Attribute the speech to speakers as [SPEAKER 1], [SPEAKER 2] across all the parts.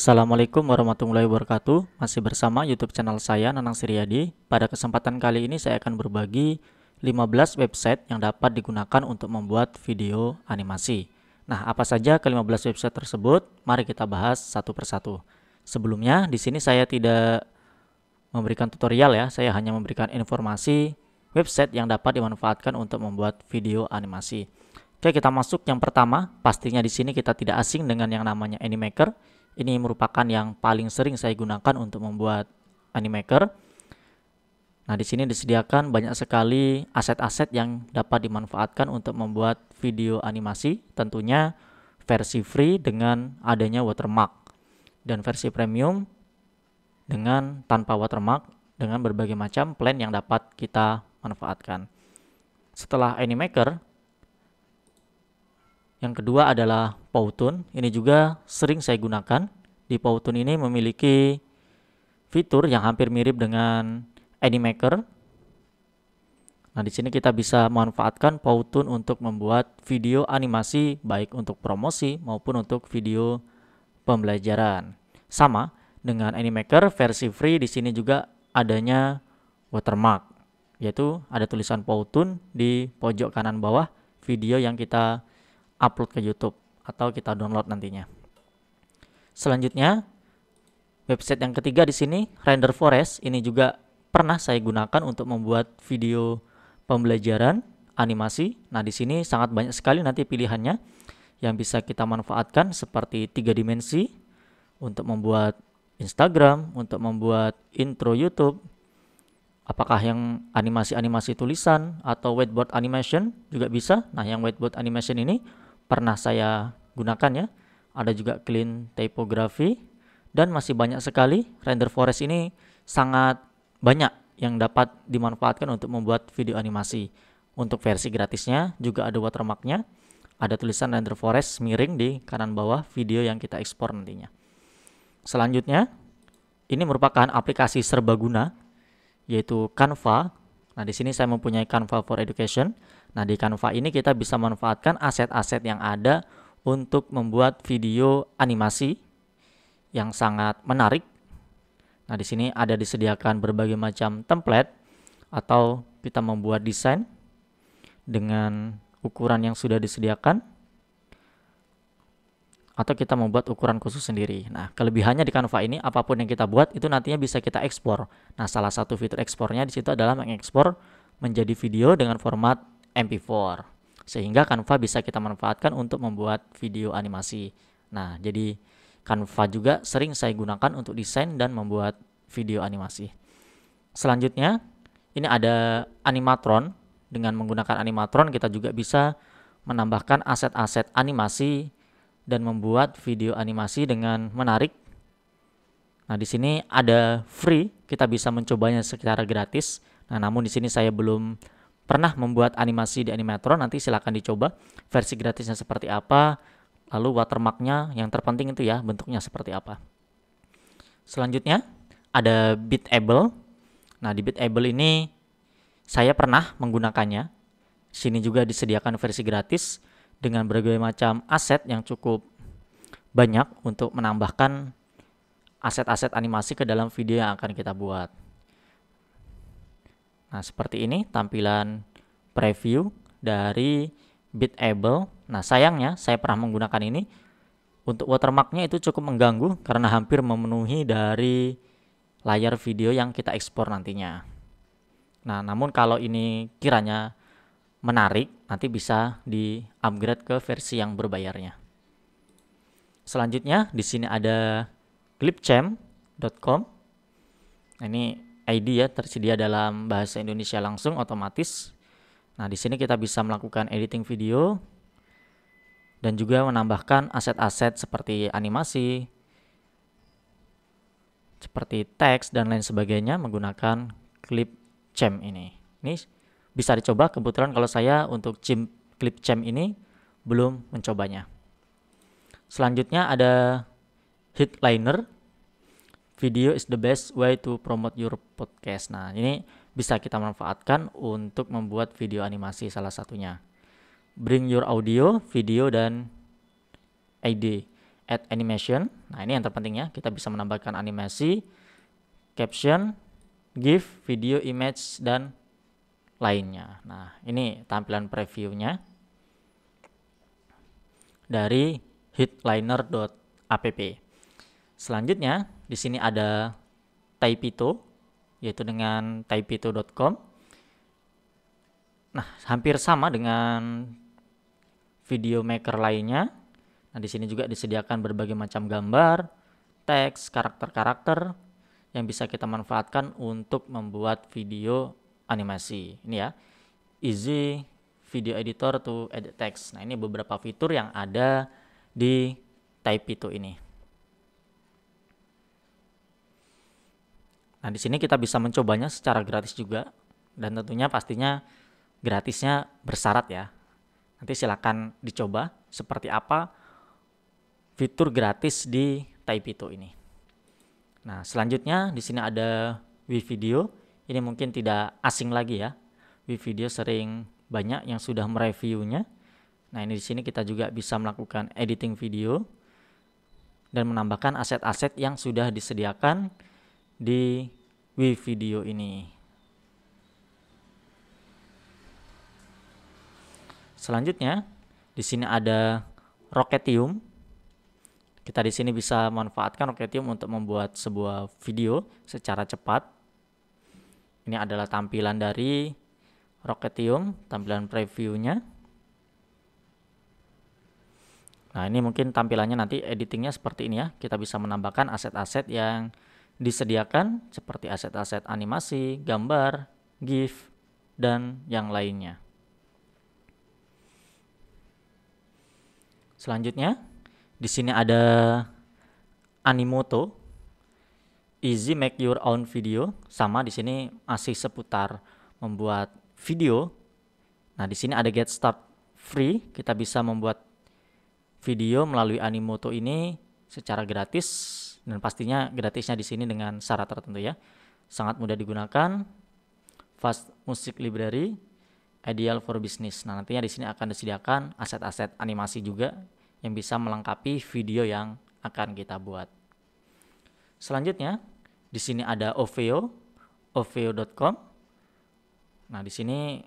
[SPEAKER 1] Assalamualaikum warahmatullahi wabarakatuh Masih bersama YouTube channel saya Nanang Suryadi. Pada kesempatan kali ini saya akan berbagi 15 website yang dapat digunakan untuk membuat video animasi Nah apa saja ke-15 website tersebut Mari kita bahas satu persatu Sebelumnya di sini saya tidak memberikan tutorial ya Saya hanya memberikan informasi website yang dapat dimanfaatkan untuk membuat video animasi Oke kita masuk yang pertama Pastinya di sini kita tidak asing dengan yang namanya Animaker ini merupakan yang paling sering saya gunakan untuk membuat animaker. Nah, di sini disediakan banyak sekali aset-aset yang dapat dimanfaatkan untuk membuat video animasi, tentunya versi free dengan adanya watermark dan versi premium dengan tanpa watermark dengan berbagai macam plan yang dapat kita manfaatkan. Setelah Animaker, yang kedua adalah Powtoon. Ini juga sering saya gunakan. Di Powtoon ini memiliki fitur yang hampir mirip dengan Animaker. Nah, di sini kita bisa manfaatkan Powtoon untuk membuat video animasi baik untuk promosi maupun untuk video pembelajaran. Sama dengan Animaker versi free di sini juga adanya watermark yaitu ada tulisan Powtoon di pojok kanan bawah video yang kita upload ke YouTube atau kita download nantinya. Selanjutnya, website yang ketiga di sini Render Forest ini juga pernah saya gunakan untuk membuat video pembelajaran animasi. Nah, di sini sangat banyak sekali nanti pilihannya yang bisa kita manfaatkan seperti tiga dimensi untuk membuat Instagram, untuk membuat intro YouTube, apakah yang animasi-animasi tulisan atau whiteboard animation juga bisa. Nah, yang whiteboard animation ini pernah saya gunakan ya. Ada juga clean typography dan masih banyak sekali render forest ini sangat banyak yang dapat dimanfaatkan untuk membuat video animasi. Untuk versi gratisnya juga ada watermarknya, ada tulisan render forest miring di kanan bawah video yang kita ekspor nantinya. Selanjutnya, ini merupakan aplikasi serbaguna yaitu Canva. Nah, di sini saya mempunyai Canva for Education Nah, di Canva ini kita bisa manfaatkan aset-aset yang ada untuk membuat video animasi yang sangat menarik. Nah, di sini ada disediakan berbagai macam template atau kita membuat desain dengan ukuran yang sudah disediakan atau kita membuat ukuran khusus sendiri. Nah, kelebihannya di Canva ini apapun yang kita buat itu nantinya bisa kita ekspor. Nah, salah satu fitur ekspornya di situ adalah mengekspor menjadi video dengan format MP4 sehingga Canva bisa kita manfaatkan untuk membuat video animasi. Nah, jadi Canva juga sering saya gunakan untuk desain dan membuat video animasi. Selanjutnya, ini ada animatron. Dengan menggunakan animatron kita juga bisa menambahkan aset-aset animasi dan membuat video animasi dengan menarik. Nah, di sini ada free, kita bisa mencobanya secara gratis. Nah, namun di sini saya belum pernah membuat animasi di Animatron nanti silahkan dicoba versi gratisnya seperti apa lalu watermarknya yang terpenting itu ya bentuknya seperti apa selanjutnya ada Bitable nah di Bitable ini saya pernah menggunakannya sini juga disediakan versi gratis dengan berbagai macam aset yang cukup banyak untuk menambahkan aset-aset animasi ke dalam video yang akan kita buat. Nah, seperti ini tampilan preview dari Bitable. Nah, sayangnya saya pernah menggunakan ini untuk watermarknya itu cukup mengganggu karena hampir memenuhi dari layar video yang kita ekspor nantinya. Nah, namun kalau ini kiranya menarik, nanti bisa di-upgrade ke versi yang berbayarnya. Selanjutnya di sini ada Clipchamp.com. Nah, ini ID ya tersedia dalam bahasa Indonesia langsung otomatis. Nah, di sini kita bisa melakukan editing video dan juga menambahkan aset-aset seperti animasi, seperti teks dan lain sebagainya menggunakan clip champ ini. Ini bisa dicoba kebetulan kalau saya untuk clip champ ini belum mencobanya. Selanjutnya ada headliner video is the best way to promote your podcast. Nah, ini bisa kita manfaatkan untuk membuat video animasi salah satunya. Bring your audio, video, dan ID at animation. Nah, ini yang terpentingnya, kita bisa menambahkan animasi, caption, GIF, video, image, dan lainnya. Nah, ini tampilan previewnya dari hitliner.app. Selanjutnya, di sini ada Taipito, yaitu dengan taipito.com. Nah, hampir sama dengan video maker lainnya. Nah, di sini juga disediakan berbagai macam gambar, teks, karakter-karakter yang bisa kita manfaatkan untuk membuat video animasi. Ini ya, easy video editor to edit text. Nah, ini beberapa fitur yang ada di Taipito ini. Nah, di sini kita bisa mencobanya secara gratis juga dan tentunya pastinya gratisnya bersyarat ya. Nanti silakan dicoba seperti apa fitur gratis di Taipito ini. Nah, selanjutnya di sini ada WeVideo. Ini mungkin tidak asing lagi ya. WeVideo sering banyak yang sudah mereviewnya. Nah, ini di sini kita juga bisa melakukan editing video dan menambahkan aset-aset yang sudah disediakan di video ini. Selanjutnya, di sini ada roketium Kita di sini bisa manfaatkan roketium untuk membuat sebuah video secara cepat. Ini adalah tampilan dari roketium tampilan previewnya. Nah, ini mungkin tampilannya nanti editingnya seperti ini ya. Kita bisa menambahkan aset-aset yang disediakan seperti aset-aset animasi, gambar, GIF, dan yang lainnya. Selanjutnya, di sini ada Animoto, Easy Make Your Own Video, sama di sini masih seputar membuat video. Nah, di sini ada Get Start Free, kita bisa membuat video melalui Animoto ini secara gratis dan pastinya gratisnya di sini dengan syarat tertentu ya. Sangat mudah digunakan. Fast Music Library ideal for business. Nah, nantinya di sini akan disediakan aset-aset animasi juga yang bisa melengkapi video yang akan kita buat. Selanjutnya, di sini ada OVO, oveo.com. Nah, di sini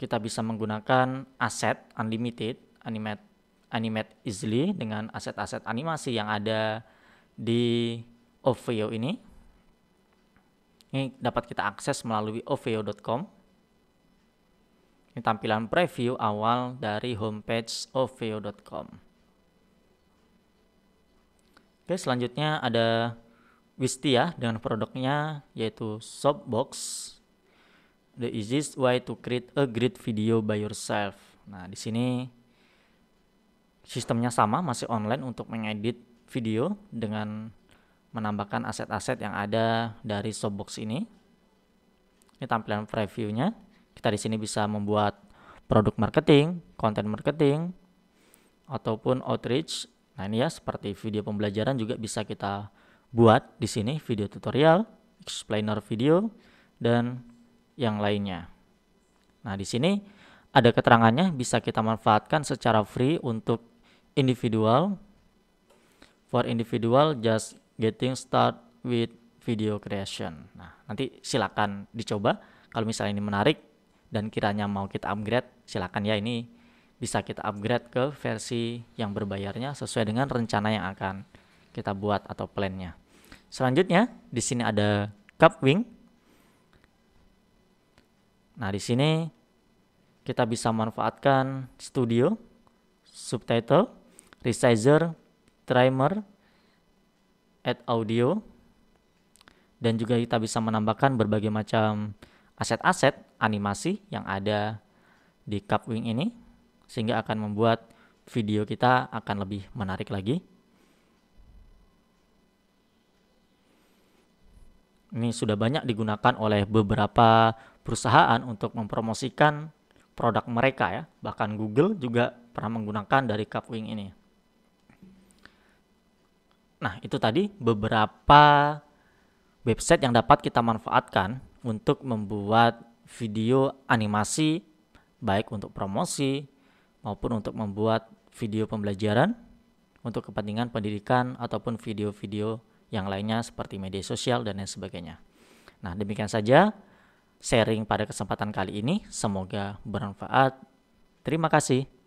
[SPEAKER 1] kita bisa menggunakan aset unlimited animate Animate Easily dengan aset-aset animasi yang ada di OVO ini. Ini dapat kita akses melalui ovo.com. Ini tampilan preview awal dari homepage ovo.com. Oke, selanjutnya ada Wistia dengan produknya yaitu Soapbox. The easiest way to create a great video by yourself. Nah, di sini sistemnya sama masih online untuk mengedit video dengan menambahkan aset-aset yang ada dari softbox ini. Ini tampilan previewnya. Kita di sini bisa membuat produk marketing, konten marketing, ataupun outreach. Nah ini ya seperti video pembelajaran juga bisa kita buat di sini video tutorial, explainer video, dan yang lainnya. Nah di sini ada keterangannya bisa kita manfaatkan secara free untuk individual for individual just getting start with video creation nah nanti silakan dicoba kalau misalnya ini menarik dan kiranya mau kita upgrade silakan ya ini bisa kita upgrade ke versi yang berbayarnya sesuai dengan rencana yang akan kita buat atau plannya selanjutnya di sini ada cup wing nah di sini kita bisa manfaatkan studio subtitle resizer, trimmer, add audio, dan juga kita bisa menambahkan berbagai macam aset-aset animasi yang ada di Capwing ini sehingga akan membuat video kita akan lebih menarik lagi. Ini sudah banyak digunakan oleh beberapa perusahaan untuk mempromosikan produk mereka ya. Bahkan Google juga pernah menggunakan dari Capwing ini. Nah, itu tadi beberapa website yang dapat kita manfaatkan untuk membuat video animasi baik untuk promosi maupun untuk membuat video pembelajaran untuk kepentingan pendidikan ataupun video-video yang lainnya seperti media sosial dan lain sebagainya. Nah, demikian saja sharing pada kesempatan kali ini. Semoga bermanfaat. Terima kasih.